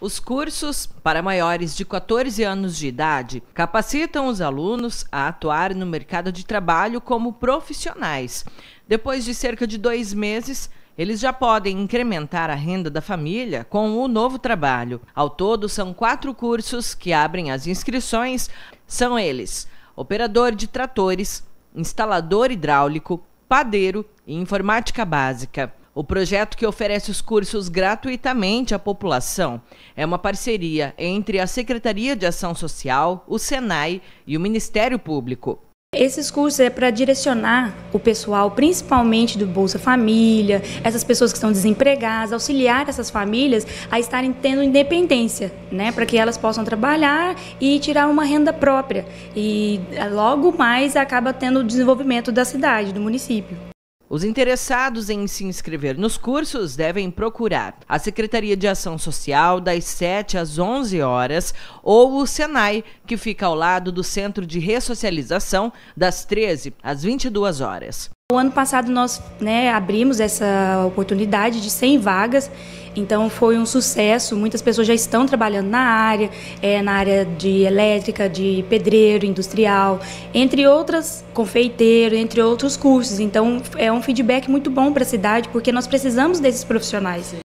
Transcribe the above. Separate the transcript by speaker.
Speaker 1: Os cursos para maiores de 14 anos de idade capacitam os alunos a atuar no mercado de trabalho como profissionais. Depois de cerca de dois meses, eles já podem incrementar a renda da família com o novo trabalho. Ao todo, são quatro cursos que abrem as inscrições: são eles operador de tratores, instalador hidráulico, padeiro e informática básica. O projeto que oferece os cursos gratuitamente à população é uma parceria entre a Secretaria de Ação Social, o SENAI e o
Speaker 2: Ministério Público. Esses cursos é para direcionar o pessoal, principalmente do Bolsa Família, essas pessoas que estão desempregadas, auxiliar essas famílias a estarem tendo independência, né, para que elas possam trabalhar e tirar uma renda própria. E eh, logo mais acaba tendo o desenvolvimento da cidade, do município.
Speaker 1: Os interessados em se inscrever nos cursos devem procurar a Secretaria de Ação Social das 7 às 11 horas ou o Senai, que fica ao lado do Centro de Ressocialização, das 13 às 22 horas.
Speaker 2: O ano passado nós né, abrimos essa oportunidade de 100 vagas, então foi um sucesso. Muitas pessoas já estão trabalhando na área, é, na área de elétrica, de pedreiro, industrial, entre outras, confeiteiro, entre outros cursos. Então é um feedback muito bom para a cidade, porque nós precisamos desses profissionais.